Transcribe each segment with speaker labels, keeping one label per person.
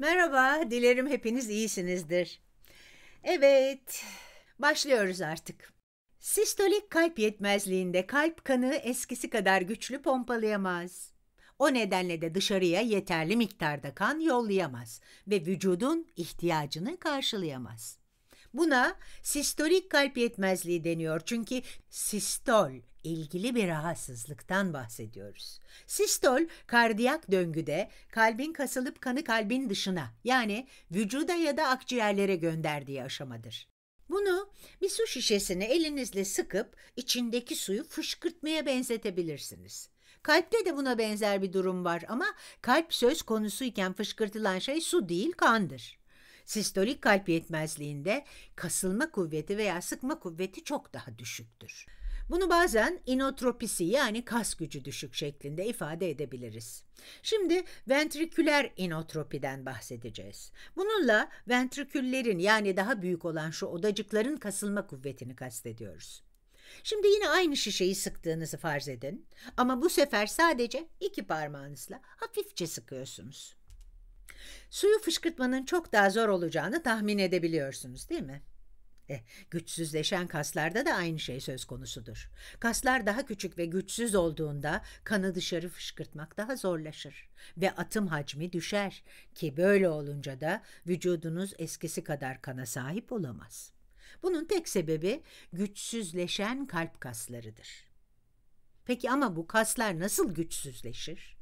Speaker 1: Merhaba, dilerim hepiniz iyisinizdir. Evet, başlıyoruz artık. Sistolik kalp yetmezliğinde kalp kanı eskisi kadar güçlü pompalayamaz. O nedenle de dışarıya yeterli miktarda kan yollayamaz ve vücudun ihtiyacını karşılayamaz. Buna sistolik kalp yetmezliği deniyor çünkü sistol ilgili bir rahatsızlıktan bahsediyoruz. Sistol kardiyak döngüde kalbin kasılıp kanı kalbin dışına yani vücuda ya da akciğerlere gönderdiği aşamadır. Bunu bir su şişesini elinizle sıkıp içindeki suyu fışkırtmaya benzetebilirsiniz. Kalpte de buna benzer bir durum var ama kalp söz konusuyken fışkırtılan şey su değil kandır. Sistolik kalp yetmezliğinde kasılma kuvveti veya sıkma kuvveti çok daha düşüktür. Bunu bazen inotropisi yani kas gücü düşük şeklinde ifade edebiliriz. Şimdi ventriküler inotropiden bahsedeceğiz. Bununla ventriküllerin yani daha büyük olan şu odacıkların kasılma kuvvetini kastediyoruz. Şimdi yine aynı şişeyi sıktığınızı farz edin ama bu sefer sadece iki parmağınızla hafifçe sıkıyorsunuz. Suyu fışkırtmanın çok daha zor olacağını tahmin edebiliyorsunuz değil mi? Eh, güçsüzleşen kaslarda da aynı şey söz konusudur. Kaslar daha küçük ve güçsüz olduğunda kanı dışarı fışkırtmak daha zorlaşır ve atım hacmi düşer ki böyle olunca da vücudunuz eskisi kadar kana sahip olamaz. Bunun tek sebebi güçsüzleşen kalp kaslarıdır. Peki ama bu kaslar nasıl güçsüzleşir?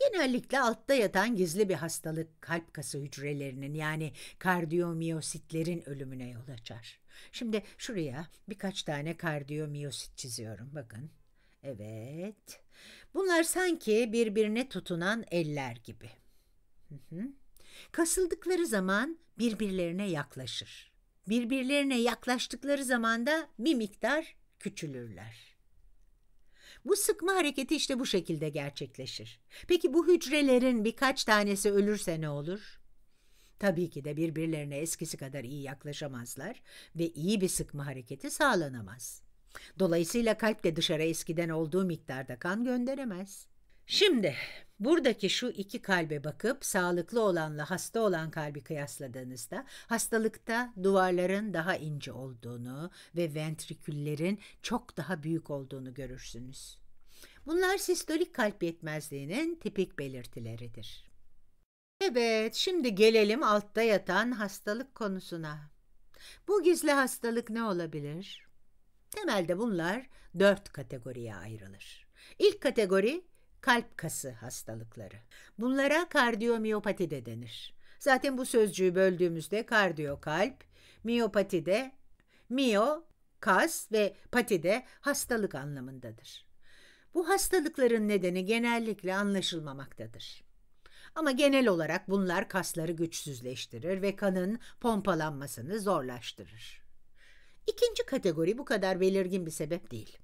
Speaker 1: Genellikle altta yatan gizli bir hastalık kalp kası hücrelerinin yani kardiyomiyositlerin ölümüne yol açar. Şimdi şuraya birkaç tane kardiyomiyosit çiziyorum bakın. Evet. Bunlar sanki birbirine tutunan eller gibi. Hı hı. Kasıldıkları zaman birbirlerine yaklaşır. Birbirlerine yaklaştıkları zaman da bir miktar küçülürler. Bu sıkma hareketi işte bu şekilde gerçekleşir. Peki bu hücrelerin birkaç tanesi ölürse ne olur? Tabii ki de birbirlerine eskisi kadar iyi yaklaşamazlar ve iyi bir sıkma hareketi sağlanamaz. Dolayısıyla kalp de dışarı eskiden olduğu miktarda kan gönderemez. Şimdi buradaki şu iki kalbe bakıp sağlıklı olanla hasta olan kalbi kıyasladığınızda hastalıkta duvarların daha ince olduğunu ve ventriküllerin çok daha büyük olduğunu görürsünüz. Bunlar sistolik kalp yetmezliğinin tipik belirtileridir. Evet, şimdi gelelim altta yatan hastalık konusuna. Bu gizli hastalık ne olabilir? Temelde bunlar dört kategoriye ayrılır. İlk kategori kalp kası hastalıkları. Bunlara kardiyomiyopati de denir. Zaten bu sözcüğü böldüğümüzde kardiyo kalp, miyopati de miyo kas ve pati de hastalık anlamındadır. Bu hastalıkların nedeni genellikle anlaşılmamaktadır. Ama genel olarak bunlar kasları güçsüzleştirir ve kanın pompalanmasını zorlaştırır. İkinci kategori bu kadar belirgin bir sebep değil.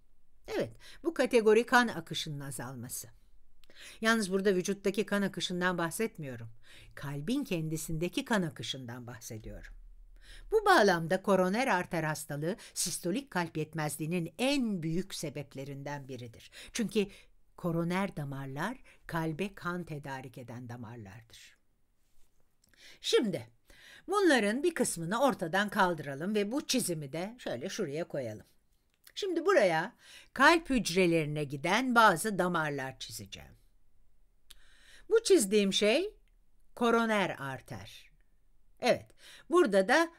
Speaker 1: Evet, bu kategori kan akışının azalması. Yalnız burada vücuttaki kan akışından bahsetmiyorum. Kalbin kendisindeki kan akışından bahsediyorum. Bu bağlamda koroner arter hastalığı sistolik kalp yetmezliğinin en büyük sebeplerinden biridir. Çünkü koroner damarlar kalbe kan tedarik eden damarlardır. Şimdi bunların bir kısmını ortadan kaldıralım ve bu çizimi de şöyle şuraya koyalım. Şimdi buraya kalp hücrelerine giden bazı damarlar çizeceğim. Bu çizdiğim şey koroner arter. Evet, burada da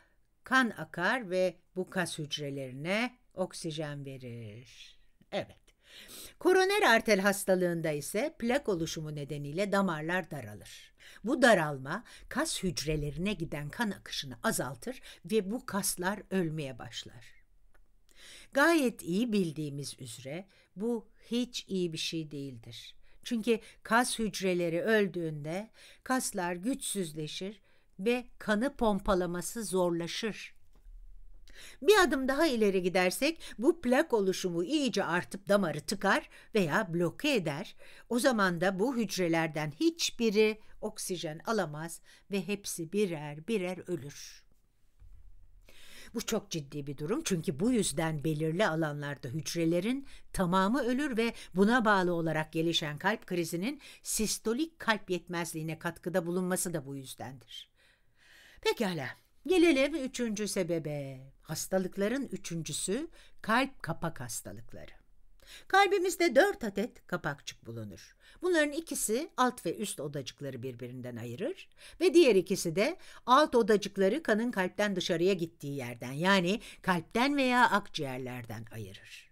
Speaker 1: kan akar ve bu kas hücrelerine oksijen verir. Evet. Koroner arter hastalığında ise plak oluşumu nedeniyle damarlar daralır. Bu daralma kas hücrelerine giden kan akışını azaltır ve bu kaslar ölmeye başlar. Gayet iyi bildiğimiz üzere bu hiç iyi bir şey değildir. Çünkü kas hücreleri öldüğünde kaslar güçsüzleşir ve kanı pompalaması zorlaşır. Bir adım daha ileri gidersek bu plak oluşumu iyice artıp damarı tıkar veya bloke eder. O zaman da bu hücrelerden hiçbiri oksijen alamaz ve hepsi birer birer ölür. Bu çok ciddi bir durum çünkü bu yüzden belirli alanlarda hücrelerin tamamı ölür ve buna bağlı olarak gelişen kalp krizinin sistolik kalp yetmezliğine katkıda bulunması da bu yüzdendir. Pekala, gelelim üçüncü sebebe. Hastalıkların üçüncüsü kalp kapak hastalıkları. Kalbimizde dört adet kapakçık bulunur. Bunların ikisi alt ve üst odacıkları birbirinden ayırır ve diğer ikisi de alt odacıkları kanın kalpten dışarıya gittiği yerden yani kalpten veya akciğerlerden ayırır.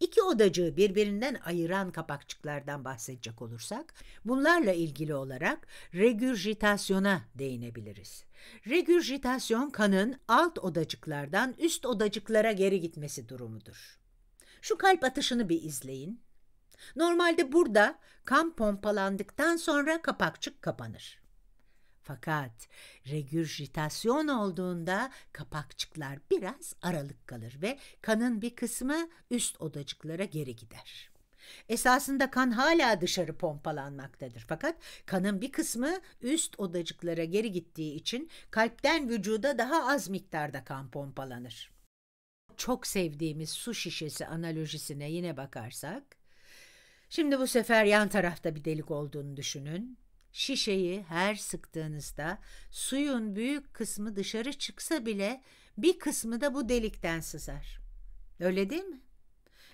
Speaker 1: İki odacığı birbirinden ayıran kapakçıklardan bahsedecek olursak, bunlarla ilgili olarak regürjitasyona değinebiliriz. Regürjitasyon kanın alt odacıklardan üst odacıklara geri gitmesi durumudur. Şu kalp atışını bir izleyin. Normalde burada kan pompalandıktan sonra kapakçık kapanır. Fakat regürjitasyon olduğunda kapakçıklar biraz aralık kalır ve kanın bir kısmı üst odacıklara geri gider. Esasında kan hala dışarı pompalanmaktadır fakat kanın bir kısmı üst odacıklara geri gittiği için kalpten vücuda daha az miktarda kan pompalanır çok sevdiğimiz su şişesi analojisine yine bakarsak, şimdi bu sefer yan tarafta bir delik olduğunu düşünün. Şişeyi her sıktığınızda suyun büyük kısmı dışarı çıksa bile bir kısmı da bu delikten sızar. Öyle değil mi?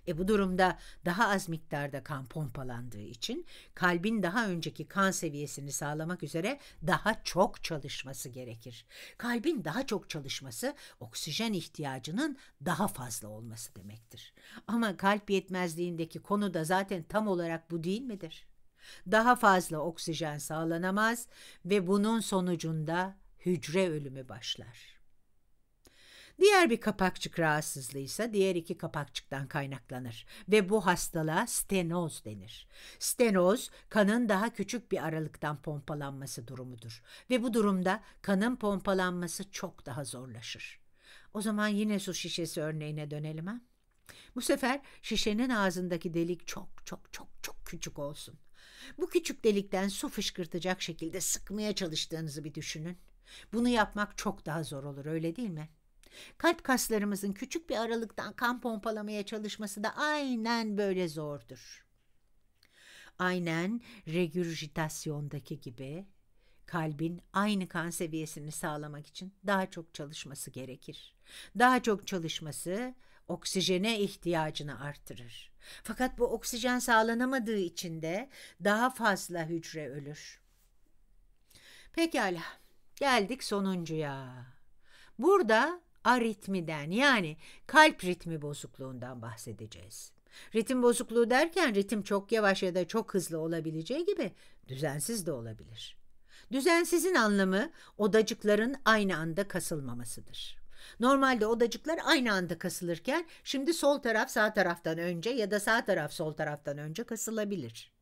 Speaker 1: E bu durumda daha az miktarda kan pompalandığı için kalbin daha önceki kan seviyesini sağlamak üzere daha çok çalışması gerekir. Kalbin daha çok çalışması oksijen ihtiyacının daha fazla olması demektir. Ama kalp yetmezliğindeki konu da zaten tam olarak bu değil midir? Daha fazla oksijen sağlanamaz ve bunun sonucunda hücre ölümü başlar. Diğer bir kapakçık rahatsızlığıysa diğer iki kapakçıktan kaynaklanır ve bu hastalığa stenoz denir. Stenoz kanın daha küçük bir aralıktan pompalanması durumudur ve bu durumda kanın pompalanması çok daha zorlaşır. O zaman yine su şişesi örneğine dönelim ha. Bu sefer şişenin ağzındaki delik çok çok çok çok küçük olsun. Bu küçük delikten su fışkırtacak şekilde sıkmaya çalıştığınızı bir düşünün. Bunu yapmak çok daha zor olur öyle değil mi? Kalp kaslarımızın küçük bir aralıktan kan pompalamaya çalışması da aynen böyle zordur. Aynen regurjitasyondaki gibi kalbin aynı kan seviyesini sağlamak için daha çok çalışması gerekir. Daha çok çalışması oksijene ihtiyacını artırır. Fakat bu oksijen sağlanamadığı için de daha fazla hücre ölür. Pekala, geldik sonuncuya. Burada aritmiden yani kalp ritmi bozukluğundan bahsedeceğiz. Ritim bozukluğu derken ritim çok yavaş ya da çok hızlı olabileceği gibi düzensiz de olabilir. Düzensizin anlamı odacıkların aynı anda kasılmamasıdır. Normalde odacıklar aynı anda kasılırken şimdi sol taraf sağ taraftan önce ya da sağ taraf sol taraftan önce kasılabilir.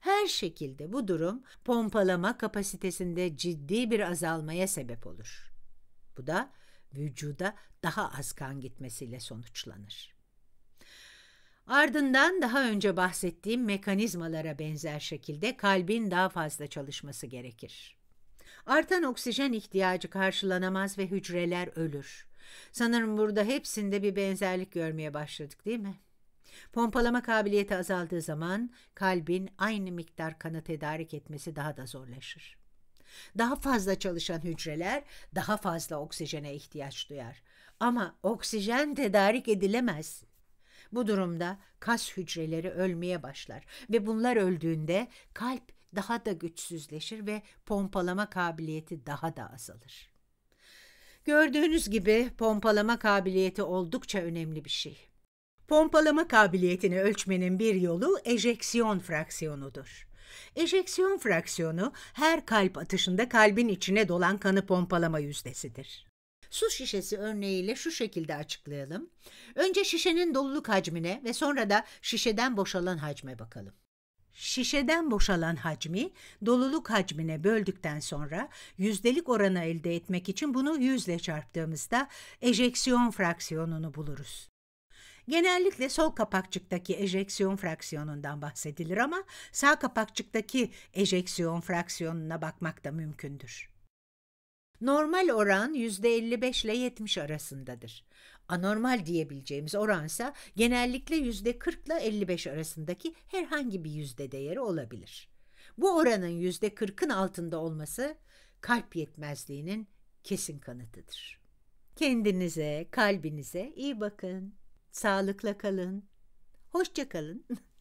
Speaker 1: Her şekilde bu durum pompalama kapasitesinde ciddi bir azalmaya sebep olur. Bu da vücuda daha az kan gitmesiyle sonuçlanır. Ardından daha önce bahsettiğim mekanizmalara benzer şekilde kalbin daha fazla çalışması gerekir. Artan oksijen ihtiyacı karşılanamaz ve hücreler ölür. Sanırım burada hepsinde bir benzerlik görmeye başladık değil mi? Pompalama kabiliyeti azaldığı zaman kalbin aynı miktar kanı tedarik etmesi daha da zorlaşır. Daha fazla çalışan hücreler daha fazla oksijene ihtiyaç duyar. Ama oksijen tedarik edilemez. Bu durumda kas hücreleri ölmeye başlar ve bunlar öldüğünde kalp daha da güçsüzleşir ve pompalama kabiliyeti daha da azalır. Gördüğünüz gibi pompalama kabiliyeti oldukça önemli bir şey. Pompalama kabiliyetini ölçmenin bir yolu ejeksiyon fraksiyonudur. Ejeksiyon fraksiyonu her kalp atışında kalbin içine dolan kanı pompalama yüzdesidir. Su şişesi örneğiyle şu şekilde açıklayalım. Önce şişenin doluluk hacmine ve sonra da şişeden boşalan hacme bakalım. Şişeden boşalan hacmi doluluk hacmine böldükten sonra yüzdelik oranı elde etmek için bunu yüzle çarptığımızda ejeksiyon fraksiyonunu buluruz. Genellikle sol kapakçıktaki ejeksiyon fraksiyonundan bahsedilir ama sağ kapakçıktaki ejeksiyon fraksiyonuna bakmak da mümkündür. Normal oran %55 ile 70 arasındadır. Anormal diyebileceğimiz oransa genellikle %40 ile 55 arasındaki herhangi bir yüzde değeri olabilir. Bu oranın %40'ın altında olması kalp yetmezliğinin kesin kanıtıdır. Kendinize, kalbinize iyi bakın. Sağlıkla kalın. Hoşça kalın.